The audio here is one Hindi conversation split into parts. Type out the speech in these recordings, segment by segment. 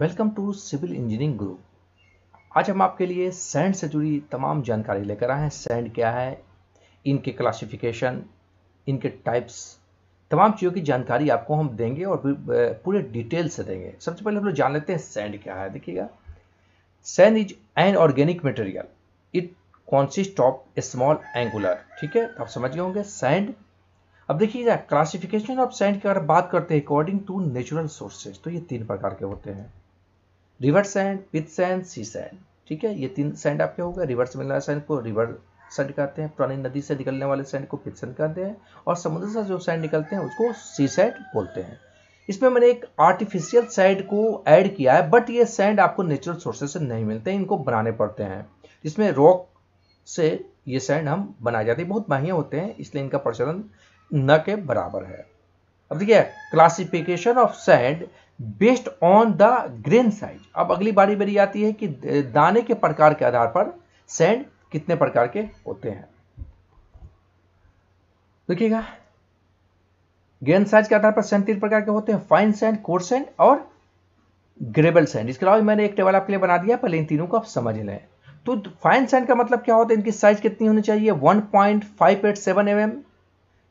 welcome to civil engineering group आज हम आपके लिए सैंड से जुड़ी तमाम जानकारी लेकर आए हैं सैंड क्या है इनके क्लासिफिकेशन इनके टाइप्स तमाम चीज़ों की जानकारी आपको हम देंगे और पूरे डिटेल से देंगे सबसे पहले हम लोग जान लेते हैं सैंड क्या है देखिएगा sand is an organic material it consist of a small angular ठीक है तो आप समझ गए होंगे सैंड अब देखिएगा क्लासिफिकेशन ऑफ सैंड की अगर बात करते हैं अकॉर्डिंग टू नेचुरल सोर्सेज तो ये तीन प्रकार के होते हैं rivers sand pit sand sea sand ठीक है ये तीन सैंड आपके हो गए रिवर्स मिलने वाले सैंड को रिवर सैंड कहते हैं पुरानी नदी से निकलने वाले सैंड को पिथ सैंड कहते हैं और समुद्र से जो सैंड निकलते हैं उसको सी सैंड बोलते हैं इसमें मैंने एक आर्टिफिशियल सैंड को ऐड किया है बट ये सैंड आपको नेचुरल सोर्सेज से नहीं मिलते इनको बनाने पड़ते हैं इसमें रॉक से ये सैंड हम बनाए जाते हैं बहुत महंगे होते हैं इसलिए इनका प्रचलन न के बराबर है अब देखिए classification of sand based on the grain size अब अगली बारी बारी आती है कि दाने के प्रकार के आधार पर सैंड कितने प्रकार के होते हैं देखिएगा ग्रेन साइज के आधार पर सैंड तीन प्रकार के होते हैं फाइन सैंड कोर सैंड और ग्रेबल सैंड इसके अलावा मैंने एक टेबल आपके लिए बना दिया पहले इन तीनों को आप समझ लें तो फाइन सैंड का मतलब क्या होता है इनकी साइज कितनी होनी चाहिए 1.587 पॉइंट mm,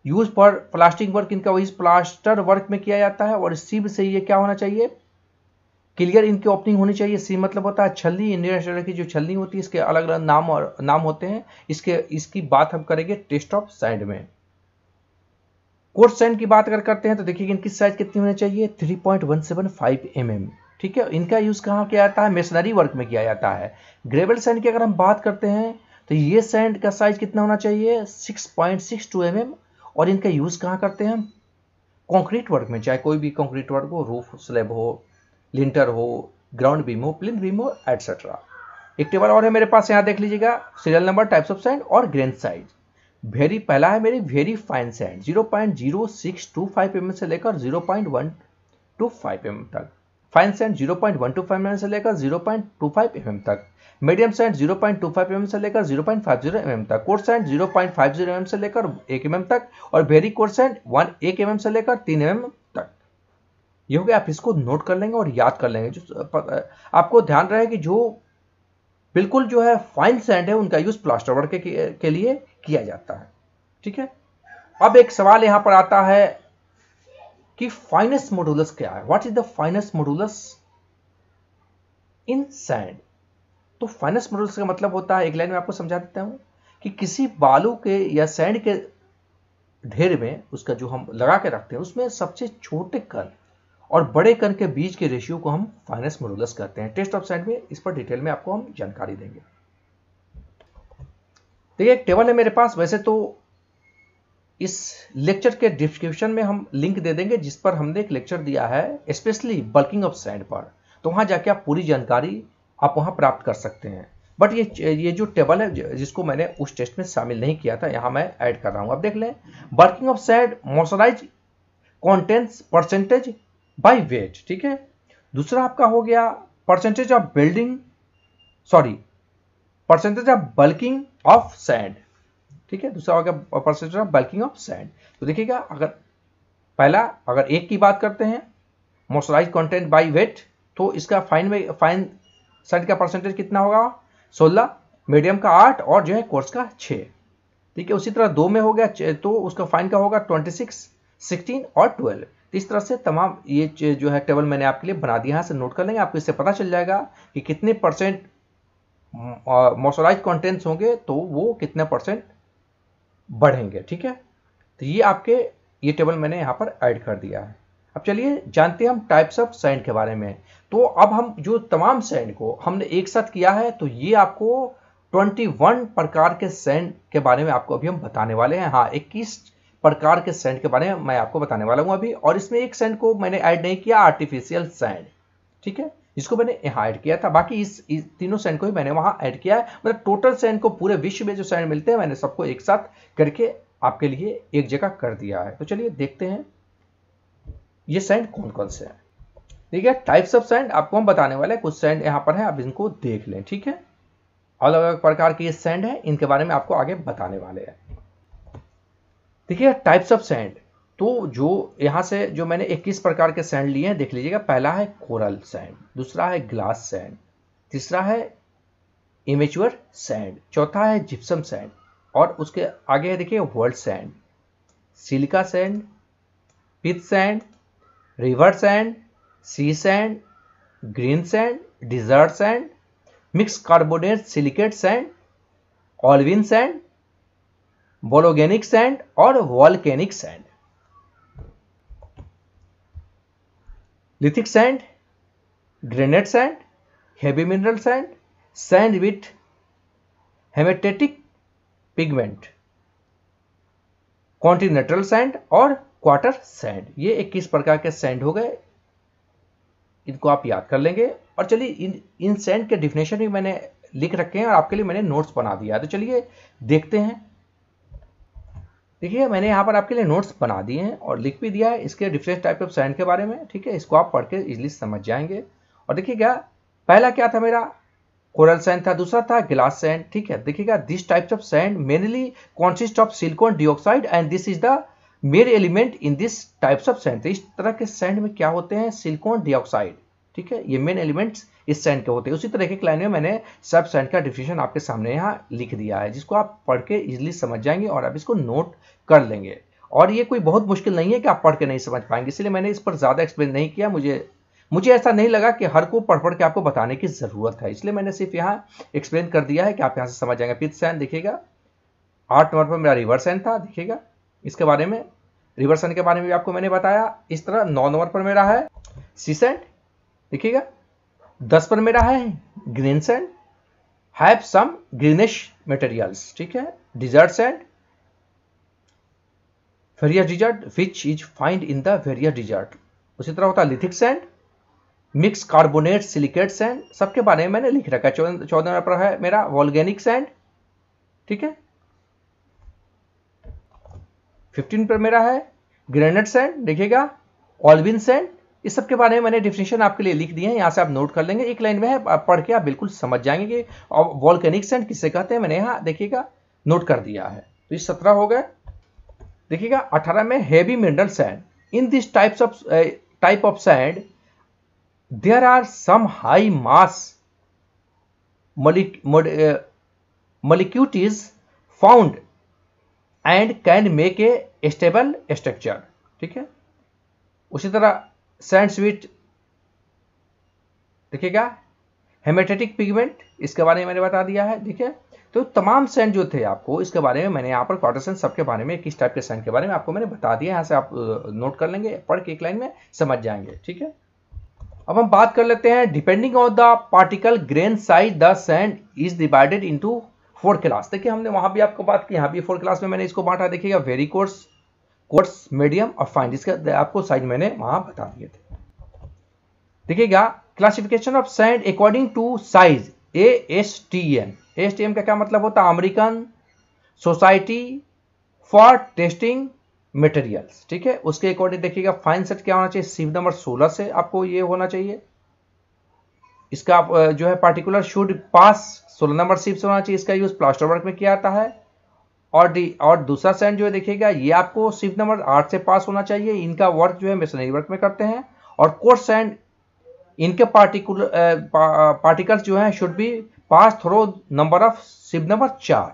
यूज पर प्लास्टिक वर्क इनका वही प्लास्टर वर्क में किया जाता है और सीब से ये क्या होना चाहिए क्लियर इनकी ओपनिंग होनी चाहिए सी मतलब होता है छलनी इंडियन स्टैंडर्ड की जो छलनी होती है इसके अलग अलग नाम और नाम होते हैं इसके इसकी बात हम करेंगे टेस्ट ऑफ साइड में कोर्स साइड की बात अगर करते हैं तो देखिए इनकी साइज कितनी होनी चाहिए three point one seven five m m ठीक है इनका यूज कहाँ किया जाता है मेसनरी वर्क में किया जाता है ग्रेवल सैंड की अगर हम बात करते हैं तो ये सैंड का साइज कितना होना चाहिए 6.62 पॉइंट mm और इनका यूज़ कहाँ करते हैं हम कंक्रीट वर्क में चाहे कोई भी कंक्रीट वर्क हो रूफ स्लेब हो लिंटर हो ग्राउंड बीम हो प्लिन बीम हो एटसेट्रा एक टेबल और है मेरे पास यहाँ देख लीजिएगा serial number types of sand और ग्रेन साइज वेरी पहला है मेरी very fine sand zero point zero six two five M से लेकर zero point one two five M तक फाइन सैंड 0.125 mm से लेकर 0.25 mm तक मीडियम सैंड 0.25 mm से लेकर 0.50 mm तक कोर्स सैंड 0.50 mm से लेकर 1 mm तक और वेरी कोर्स सैंड 1 1 mm से लेकर 3 mm तक ये हो गया आप इसको नोट कर लेंगे और याद कर लेंगे जो आपको ध्यान रहे कि जो बिल्कुल जो है फाइन सेंट है उनका यूज प्लास्टर वर्क के, के लिए किया जाता है ठीक है अब एक सवाल यहां पर आता है कि फाइनेस्ट मोडुलस क्या है what is the finest modulus in sand तो फाइनेस्ट मोडुलस का मतलब होता है एक लाइन में आपको समझा देता हूं कि किसी बालू के या सैंड के ढेर में उसका जो हम लगा के रखते हैं उसमें सबसे छोटे कण और बड़े कण के बीच के रेशियो को हम फाइनेंस मोडुलस कहते हैं टेस्ट ऑफ सैंड में इस पर डिटेल में आपको हम जानकारी देंगे देखिए एक टेबल है मेरे पास वैसे तो इस लेक्चर के डिस्क्रिप्शन में हम लिंक दे देंगे जिस पर हमने एक लेक्चर दिया है स्पेशली बल्किंग ऑफ सैंड पर तो वहां जाके आप पूरी जानकारी आप वहां प्राप्त कर सकते हैं बट ये ये जो टेबल है जिसको मैंने उस टेस्ट में शामिल नहीं किया था यहां मैं ऐड कर रहा हूं अब देख लें bulking of sand moisturize contents percentage by weight ठीक है दूसरा आपका हो गया percentage of building sorry percentage of bulking of sand ठीक है दूसरा हो गया percentage of bulking of sand तो देखिएगा अगर पहला अगर एक की बात करते हैं मॉइस्चराइज कंटेंट बाय वेट तो इसका फाइन में फाइन सैंड का परसेंटेज कितना होगा सोलह मीडियम का आठ और जो है कोर्स का छः ठीक है उसी तरह दो में हो गया तो उसका फाइन का होगा ट्वेंटी सिक्स सिक्सटीन और ट्वेल्व तो इस तरह से तमाम ये जो है टेबल मैंने आपके लिए बना दिया यहाँ से नोट कर लेंगे आपको इससे पता चल जाएगा कि कितने परसेंट मॉइस्चराइज कंटेंट्स होंगे तो वो कितने परसेंट बढ़ेंगे ठीक है तो ये आपके ये टेबल मैंने यहाँ पर ऐड कर दिया है अब चलिए जानते हैं हम टाइप्स ऑफ सैंड के बारे में तो अब हम जो तमाम सैंड को हमने एक साथ किया है तो ये आपको 21 प्रकार के सैंड के बारे में आपको अभी हम बताने वाले हैं हाँ 21 प्रकार के सैंड के बारे में मैं आपको बताने वाला हूँ अभी और इसमें एक सैंड को मैंने ऐड नहीं किया आर्टिफिशियल सैंड ठीक है जिसको मैंने हायर किया था बाकी इस, इस तीनों सैंड को ही मैंने वहां ऐड किया है मतलब टोटल सैंड को पूरे विश्व में जो सैंड मिलते हैं मैंने सबको एक साथ करके आपके लिए एक जगह कर दिया है तो चलिए देखते हैं ये सैंड कौन कौन से हैं ठीक है टाइप्स ऑफ सैंड आपको हम बताने वाले हैं कुछ सैंड यहाँ पर है आप इनको देख लें ठीक है अलग अलग प्रकार के ये सैंड है इनके बारे में आपको आगे बताने वाले हैं देखिए टाइप्स ऑफ सैंड तो जो यहाँ से जो मैंने 21 प्रकार के सैंड लिए हैं देख लीजिएगा पहला है कोरल सैंड दूसरा है ग्लास सैंड तीसरा है इमेचुअर सैंड चौथा है जिप्सम सैंड और उसके आगे है देखिए world sand silica sand pit sand river sand sea sand green sand desert sand mix carbonate silicate sand olivine sand biogenic sand और volcanic sand lithic sand garnet sand heavy mineral sand sand with hematitic pigment continental sand और क्वार्टर सैंड ये 21 प्रकार के सैंड हो गए इनको आप याद कर लेंगे और चलिए इन इन सैंड के डिफिनेशन भी मैंने लिख रखे हैं और आपके लिए मैंने नोट्स बना दिया तो चलिए देखते हैं देखिए मैंने यहाँ पर आपके लिए नोट्स बना दिए हैं और लिख भी दिया है इसके डिफरेंट टाइप ऑफ सैंड के बारे में ठीक है इसको आप पढ़ के इजिली समझ जाएंगे और देखिएगा पहला क्या था मेरा कोरल सैंड था दूसरा था ग्लास सैंड ठीक है देखिएगा this types of sand mainly consist of silicon dioxide and this is the major element in this types of sand इस तरह के सैंड में क्या होते हैं सिलिकॉन डिऑक्साइड ठीक है ये मेन एलिमेंट्स इस सेंट के होते हैं उसी तरह के लाइन में मैंने सब सेंट का डिफिनेशन आपके सामने यहाँ लिख दिया है जिसको आप पढ़ के इजिली समझ जाएंगे और आप इसको नोट कर लेंगे और ये कोई बहुत मुश्किल नहीं है कि आप पढ़ के नहीं समझ पाएंगे इसलिए मैंने इस पर ज़्यादा एक्सप्लेन नहीं किया मुझे मुझे ऐसा नहीं लगा कि हर को पढ़ पढ़ के आपको बताने की ज़रूरत है इसलिए मैंने सिर्फ यहाँ एक्सप्लेन कर दिया है कि आप यहाँ से समझ जाएंगे फिफ्थ सैन देखिएगा आठ नंबर पर मेरा रिवर्स सैन था देखिएगा इसके बारे में रिवर्स सैन के बारे में भी आपको मैंने बताया इस तरह नौ नंबर पर मेरा है सी सेंट देखिएगा दस पर मेरा है green sand have some greenish materials ठीक है desert sand ferrous desert which is find in the ferrous desert उसी तरह होता है lithic sand mix carbonate silicate sand सबके बारे में मैंने लिख रखा है चौदह नंबर पर है मेरा वॉलगेनिक सैंड ठीक है फिफ्टीन पर मेरा है ग्रेनेट सैंड देखिएगा ऑलबिन सैंड इस सब के बारे में मैंने डिफिनेशन आपके लिए लिख दिया है यहाँ से आप नोट कर लेंगे एक लाइन में है पढ़ के आप बिल्कुल समझ जाएंगे कि वॉल्केनिक सैंड किससे कहते हैं मैंने यहाँ देखिएगा नोट कर दिया है तो ये सत्रह हो गए देखिएगा अठारह में heavy mineral sand in this types of type of sand there are some high mass molecules found and can make a stable structure ठीक है उसी तरह स्वीट देखिएगा हेमेटेटिक पिगमेंट इसके बारे में मैंने बता दिया है ठीक है तो तमाम सैंड जो थे आपको इसके बारे में मैंने यहाँ पर क्वार्टर सबके बारे में किस टाइप के सैंड के बारे में आपको मैंने बता दिया यहाँ से आप नोट कर लेंगे पढ़ के एक लाइन में समझ जाएंगे ठीक है अब हम बात कर लेते हैं depending on the particle grain size the sand is divided into four class देखिए हमने वहां भी आपको बात की यहाँ भी फोर क्लास में मैंने इसको बांटा देखिएगा वेरी कोर्स कोट्स मीडियम और फाइन जिसके आपको साइज मैंने वहां बता दिए थे देखिएगा classification of sand according to size A S T M S T M का क्या मतलब होता है American Society for Testing Materials ठीक है उसके अकॉर्डिंग देखिएगा फाइन सेट क्या होना चाहिए सीव नंबर 16 से आपको ये होना चाहिए इसका जो है particular should pass 16 number sieve से होना चाहिए इसका यूज प्लास्टर वर्क में किया जाता है और डी और दूसरा सेंट जो है देखिएगा ये आपको सिर्फ नंबर आठ से पास होना चाहिए इनका वर्क जो है मिशनरी वर्क में करते हैं और कोर्स सेंट इनके पार्टिकुलर पा, पार्टिकल्स जो है should be pass through number of sieve number चार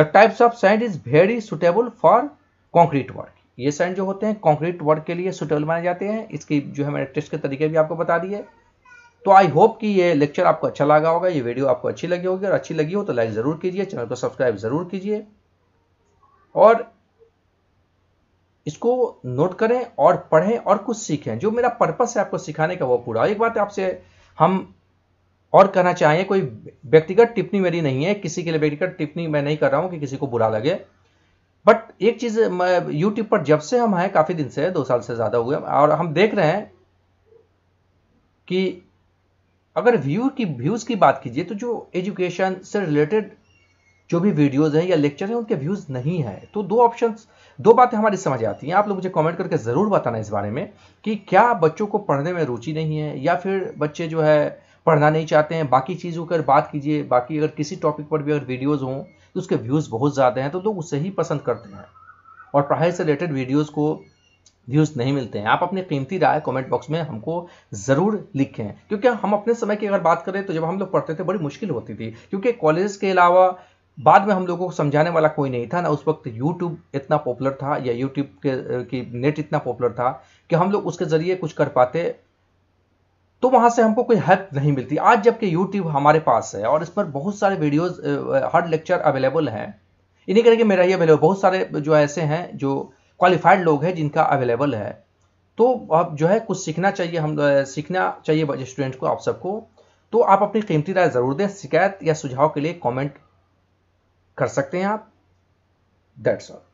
the types of sand is very suitable for concrete work ये सैंड जो होते हैं कॉन्क्रीट वर्क के लिए सुटेबल माने जाते हैं इसकी जो है मैंने टेस्ट के तरीके भी आपको बता दिए तो आई होप कि ये लेक्चर आपको अच्छा लगा होगा ये वीडियो आपको अच्छी लगी होगी और अच्छी लगी हो तो लाइक ज़रूर कीजिए चैनल को सब्सक्राइब ज़रूर कीजिए और इसको नोट करें और पढ़ें और कुछ सीखें जो मेरा पर्पस है आपको सिखाने का वो पूरा एक बात आपसे हम और कहना चाहेंगे कोई व्यक्तिगत टिप्पणी मेरी नहीं है किसी के लिए व्यक्तिगत टिप्पणी मैं नहीं कर रहा हूं कि किसी को बुरा लगे बट एक चीज़ मैं यूट्यूब पर जब से हम आए काफ़ी दिन से दो साल से ज़्यादा हुए और हम देख रहे हैं कि अगर व्यू की व्यूज़ की बात कीजिए तो जो एजुकेशन से रिलेटेड जो भी वीडियोज़ हैं या लेक्चर हैं उनके व्यूज़ नहीं है तो दो ऑप्शन दो बातें हमारी समझ आती हैं आप लोग मुझे कमेंट करके ज़रूर बताना इस बारे में कि क्या बच्चों को पढ़ने में रुचि नहीं है या फिर बच्चे जो है पढ़ना नहीं चाहते हैं बाकी चीज़ों पर बात कीजिए बाकी अगर किसी टॉपिक पर भी अगर वीडियोज़ हों तो उसके व्यूज़ बहुत ज़्यादा हैं तो लोग उसे ही पसंद करते हैं और पढ़ाई से रिलेटेड वीडियोज़ को व्यूज़ नहीं मिलते हैं आप अपनी कीमती राय कमेंट बॉक्स में हमको ज़रूर लिखें क्योंकि हम अपने समय की अगर बात करें तो जब हम लोग पढ़ते थे बड़ी मुश्किल होती थी क्योंकि कॉलेज के अलावा बाद में हम लोगों को समझाने वाला कोई नहीं था ना उस वक्त यूट्यूब इतना पॉपुलर था या यूट्यूब के की नेट इतना पॉपुलर था कि हम लोग उसके ज़रिए कुछ कर पाते तो वहां से हमको कोई हेल्प नहीं मिलती आज जबकि यूट्यूब हमारे पास है और इस पर बहुत सारे वीडियोज़ हर लेक्चर अवेलेबल हैं इन्हीं करके मेरा ये अवेलेबल बहुत सारे जो ऐसे हैं जो क्वालिफाइड लोग हैं जिनका अवेलेबल है तो अब जो है कुछ सीखना चाहिए हम सीखना चाहिए स्टूडेंट को आप सबको तो आप अपनी कीमती राय ज़रूर दें शिकायत या सुझाव के लिए कमेंट कर सकते हैं आप दैट्स ऑल